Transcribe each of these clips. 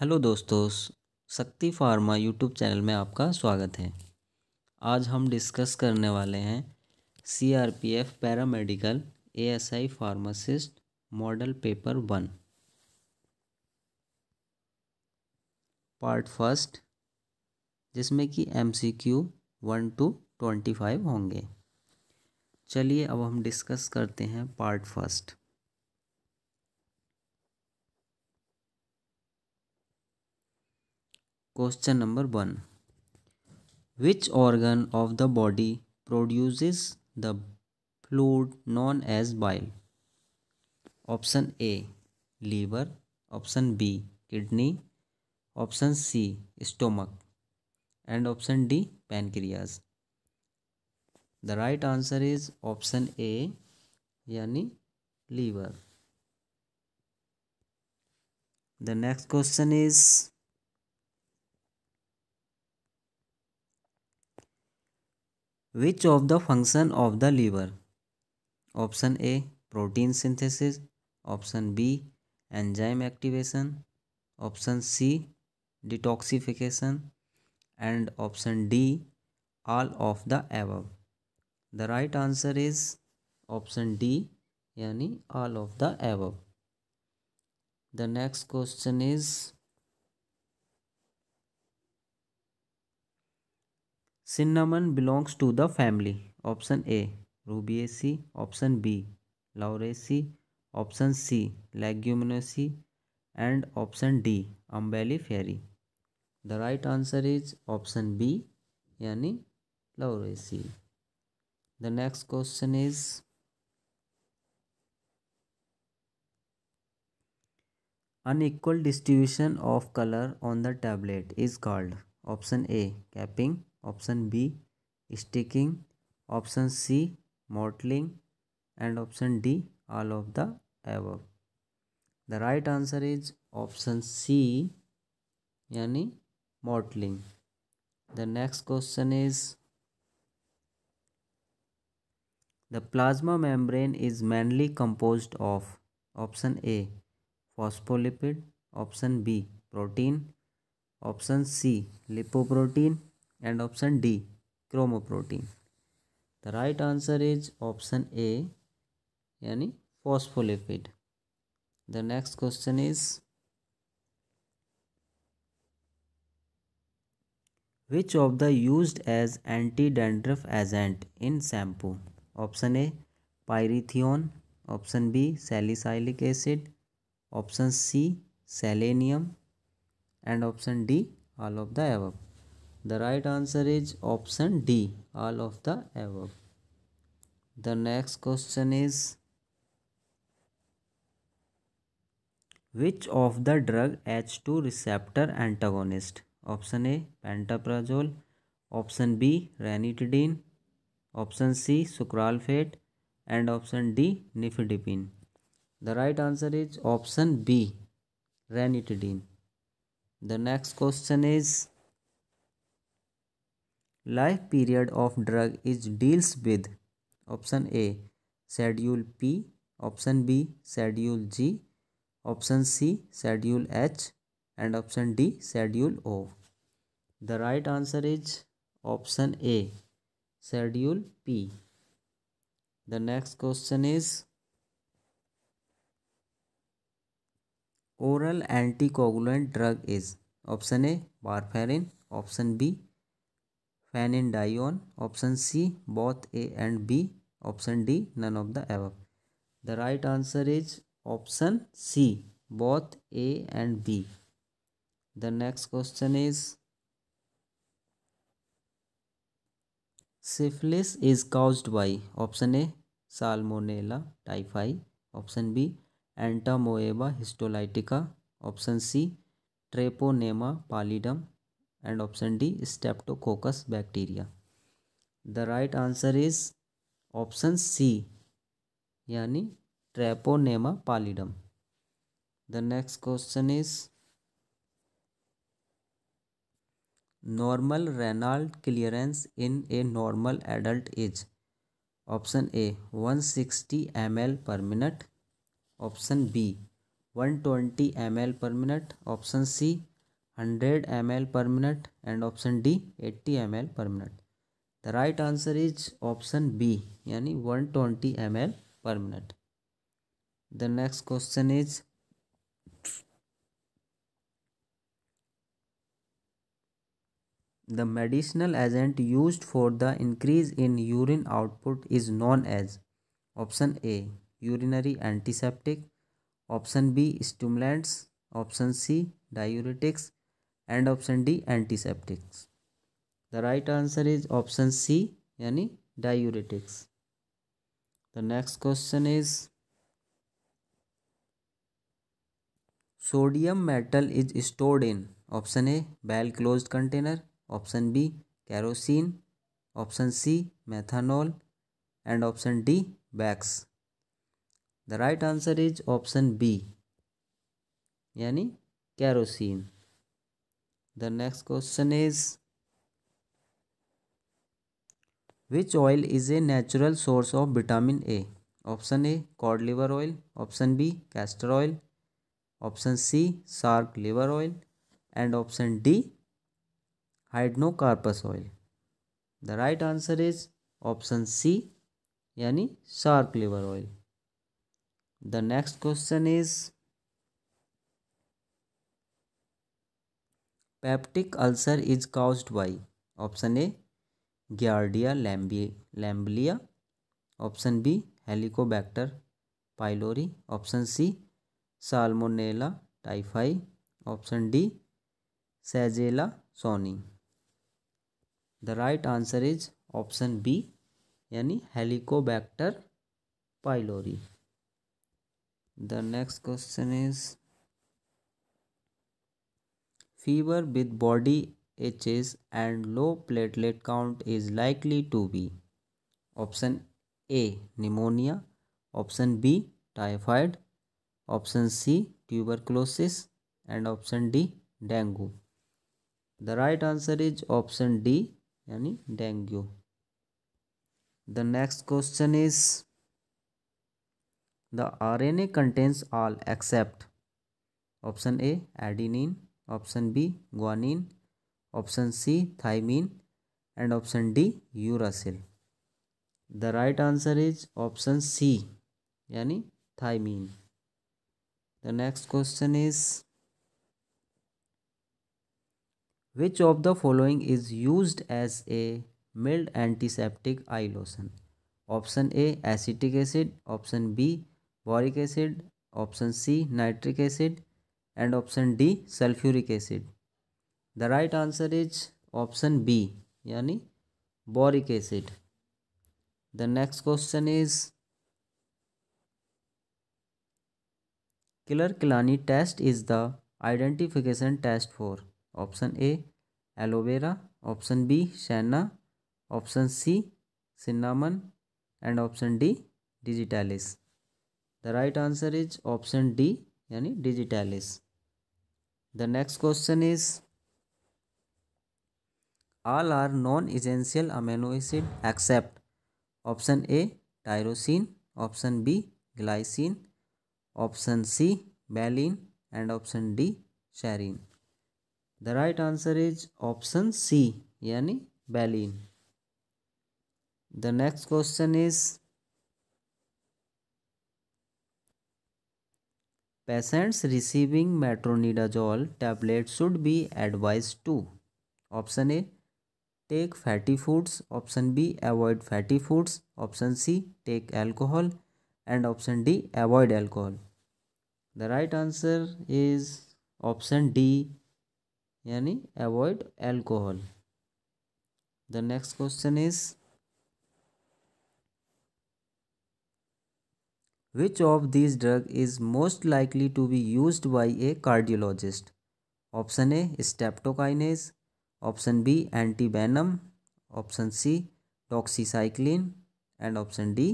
Hello दोस्तों शक्ति pharma YouTube channel में आपका स्वागत है आज हम डिस्कस करने वाले हैं CRPF paramedical ASI pharmacist model paper one part first जिसमें कि MCQ one two twenty five होंगे चलिए अब हम डिस्कस करते हैं part first Question number 1. Which organ of the body produces the fluid known as bile? Option A. Liver. Option B. Kidney. Option C. Stomach. And option D. Pancreas. The right answer is option A. Yani liver. The next question is Which of the function of the liver? Option A protein synthesis, option B enzyme activation, option C detoxification and option D all of the above. The right answer is option D yani all of the above. The next question is Cinnamon belongs to the family. Option A. Rubiaceae. Option B. Lauraceae. Option C. Leguminosae. And option D. Umbelliferae. The right answer is option B. Yani Lauraceae. The next question is unequal distribution of color on the tablet is called option A capping option B sticking option C modelling and option D all of the above the right answer is option C यानी modelling the next question is the plasma membrane is mainly compose of option A phospholipid option B protein option C lipoprotein and option D chromoprotein. The right answer is option A yani phospholipid. The next question is which of the used as anti-dandruff agent in shampoo option a pyrithione option b salicylic acid option c selenium and option d all of the above the right answer is option D, all of the above. The next question is Which of the drug H2 receptor antagonist? Option A Pantoprazole. option B ranitidine, option C sucralfate and option D nifedipine. The right answer is option B ranitidine. The next question is life period of drug is deals with option a schedule p option b schedule g option c schedule h and option d schedule o the right answer is option a schedule p the next question is oral anticoagulant drug is option a warfarin option b phenindione option C both A and B option D none of the above the right answer is option C both A and B the next question is syphilis is caused by option A Salmonella typhi option B Entamoeba histolytica option C Treponema pallidum and option D Streptococcus bacteria the right answer is option C यानी Treponema pallidum the next question is normal Reginald clearance in a normal adult age option A one m l per minute option B one m l per minute option C 100 ml per minute and option D 80 ml per minute. The right answer is option B yani 120 ml per minute. The next question is the medicinal agent used for the increase in urine output is known as option A urinary antiseptic option B stimulants option C diuretics and option D antiseptics the right answer is option C यानी diuretics the next question is sodium metal is stored in option A well close container option B kerosene option C methanol and option D wax the right answer is option B यानी kerosene the next question is which oil is a natural source of vitamin a option a cod liver oil option b castor oil option c shark liver oil and option d hydrocarpus oil the right answer is option c yani shark liver oil. The next question is. Peptic ulcer is caused by option A Giardia लैम्बी lamblia option B Helicobacter pylori option C Salmonella typhi option D Shigella sonnei the right answer is option B यानी Helicobacter pylori the next question is fever with body aches and low platelet count is likely to be option A pneumonia option B typhoid option C tuberculosis and option D dengue the right answer is option D yani dengue the next question is the RNA contains all except option A adenine option B guanine option C thymine and option D uracil the right answer is option C यानी thymine the next question is which of the following is use as a mild antiseptic eye lotion option A acetic acid option B boric acid option C nitric acid and option D sulphuric acid the right answer is option B यानी boric acid the next question is Keller किलानी test is the identification test for option A aloe vera option B senna option C cinnamon and option D digitalis the right answer is option D यानी digitalis The next question is all are non-essential amino acid except option A tyrosine, option B glycine, option C valine and option D serine. The right answer is option C yani valine. The next question is Patients receiving metronidazole tablet should be advised to option A take fatty foods, option B avoid fatty foods, option C take alcohol and option D avoid alcohol. The right answer is option D yani avoid alcohol. The next question is Which of these drug is most likely to be used by a cardiologist? Option A streptokinase, option B antivenom, option C doxycycline and option D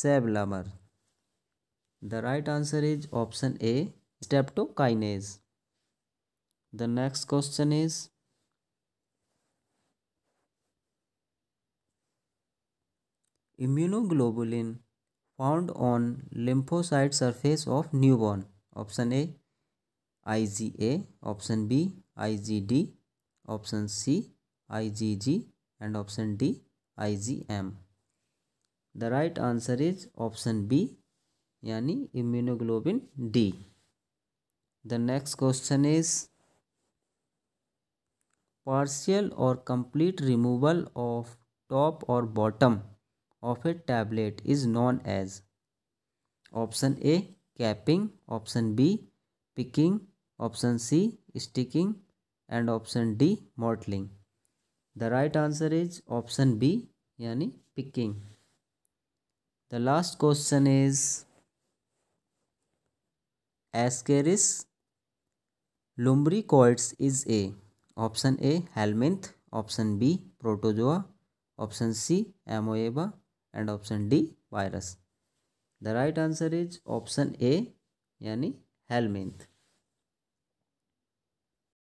sablamer. The right answer is option A streptokinase. The next question is immunoglobulin found on lymphocyte surface of newborn option A IgA option B IgD option C IgG and option D IgM the right answer is option B yani immunoglobulin D the next question is partial or complete removal of top or bottom of a tablet is known as option A capping option B picking option C sticking and option D modelling the right answer is option B यानी picking the last question is Ascaris lumbricoides is a option A helminth option B protozoa option C amoeba and option D virus. The right answer is option A यानी helminth